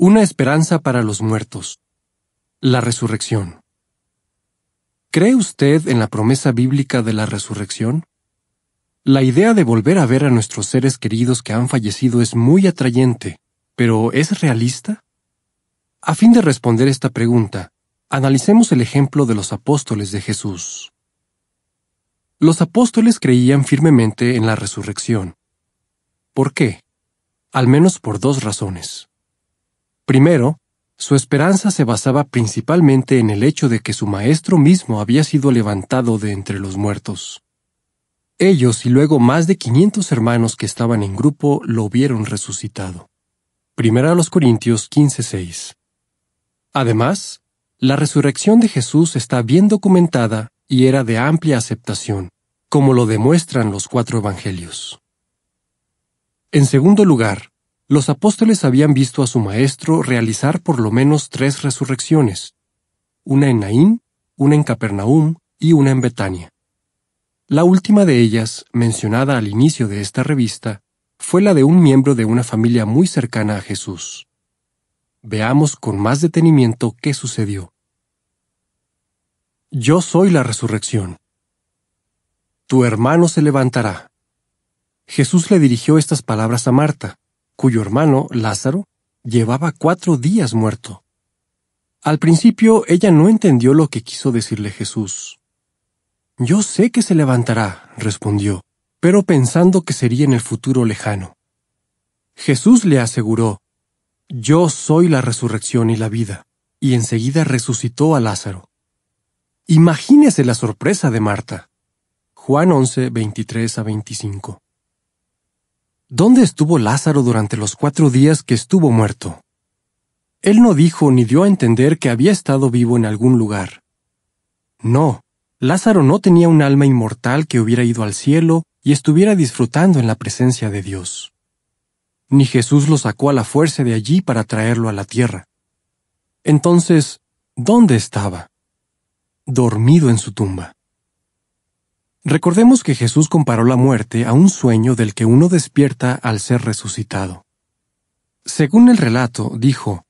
Una esperanza para los muertos. La resurrección. ¿Cree usted en la promesa bíblica de la resurrección? La idea de volver a ver a nuestros seres queridos que han fallecido es muy atrayente, pero ¿es realista? A fin de responder esta pregunta, analicemos el ejemplo de los apóstoles de Jesús. Los apóstoles creían firmemente en la resurrección. ¿Por qué? Al menos por dos razones. Primero, su esperanza se basaba principalmente en el hecho de que su maestro mismo había sido levantado de entre los muertos. Ellos y luego más de 500 hermanos que estaban en grupo lo vieron resucitado. Primera a los Corintios 15:6. Además, la resurrección de Jesús está bien documentada y era de amplia aceptación, como lo demuestran los cuatro evangelios. En segundo lugar, los apóstoles habían visto a su maestro realizar por lo menos tres resurrecciones, una en Naín, una en Capernaum y una en Betania. La última de ellas, mencionada al inicio de esta revista, fue la de un miembro de una familia muy cercana a Jesús. Veamos con más detenimiento qué sucedió. Yo soy la resurrección. Tu hermano se levantará. Jesús le dirigió estas palabras a Marta, cuyo hermano, Lázaro, llevaba cuatro días muerto. Al principio ella no entendió lo que quiso decirle Jesús. Yo sé que se levantará, respondió, pero pensando que sería en el futuro lejano. Jesús le aseguró, Yo soy la resurrección y la vida, y enseguida resucitó a Lázaro. Imagínese la sorpresa de Marta. Juan 11, 23 a 25. ¿Dónde estuvo Lázaro durante los cuatro días que estuvo muerto? Él no dijo ni dio a entender que había estado vivo en algún lugar. No, Lázaro no tenía un alma inmortal que hubiera ido al cielo y estuviera disfrutando en la presencia de Dios. Ni Jesús lo sacó a la fuerza de allí para traerlo a la tierra. Entonces, ¿dónde estaba? Dormido en su tumba. Recordemos que Jesús comparó la muerte a un sueño del que uno despierta al ser resucitado. Según el relato, dijo,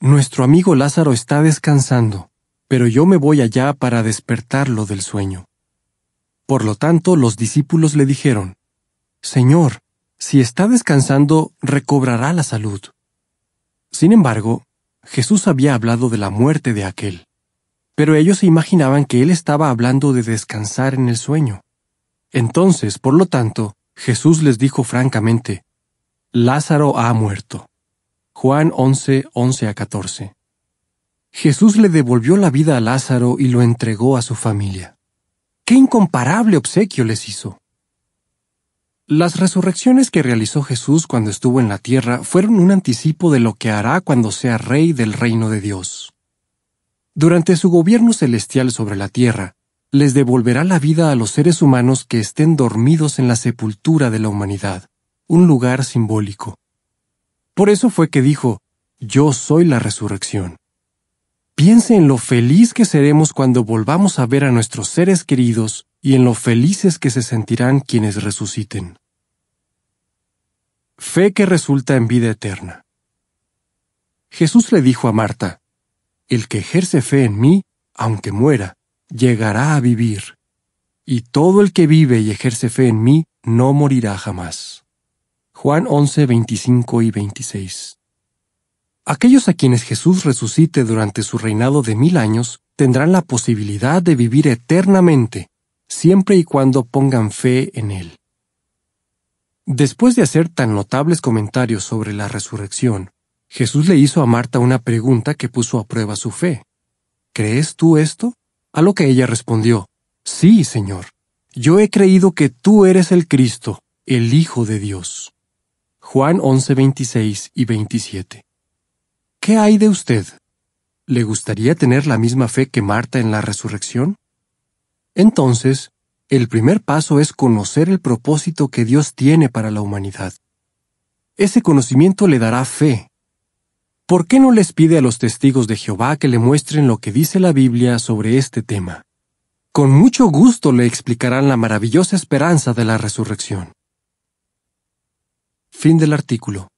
Nuestro amigo Lázaro está descansando, pero yo me voy allá para despertarlo del sueño. Por lo tanto, los discípulos le dijeron, Señor, si está descansando, recobrará la salud. Sin embargo, Jesús había hablado de la muerte de aquel pero ellos se imaginaban que él estaba hablando de descansar en el sueño. Entonces, por lo tanto, Jesús les dijo francamente, Lázaro ha muerto. Juan 11, 11 a 14. Jesús le devolvió la vida a Lázaro y lo entregó a su familia. ¡Qué incomparable obsequio les hizo! Las resurrecciones que realizó Jesús cuando estuvo en la tierra fueron un anticipo de lo que hará cuando sea rey del reino de Dios durante su gobierno celestial sobre la tierra, les devolverá la vida a los seres humanos que estén dormidos en la sepultura de la humanidad, un lugar simbólico. Por eso fue que dijo, Yo soy la resurrección. Piense en lo feliz que seremos cuando volvamos a ver a nuestros seres queridos y en lo felices que se sentirán quienes resuciten. Fe que resulta en vida eterna. Jesús le dijo a Marta, el que ejerce fe en mí, aunque muera, llegará a vivir. Y todo el que vive y ejerce fe en mí, no morirá jamás. Juan 11, 25 y 26. Aquellos a quienes Jesús resucite durante su reinado de mil años tendrán la posibilidad de vivir eternamente, siempre y cuando pongan fe en Él. Después de hacer tan notables comentarios sobre la resurrección, Jesús le hizo a Marta una pregunta que puso a prueba su fe. ¿Crees tú esto? A lo que ella respondió, Sí, Señor, yo he creído que tú eres el Cristo, el Hijo de Dios. Juan 11, 26 y 27. ¿Qué hay de usted? ¿Le gustaría tener la misma fe que Marta en la resurrección? Entonces, el primer paso es conocer el propósito que Dios tiene para la humanidad. Ese conocimiento le dará fe, ¿por qué no les pide a los testigos de Jehová que le muestren lo que dice la Biblia sobre este tema? Con mucho gusto le explicarán la maravillosa esperanza de la resurrección. Fin del artículo.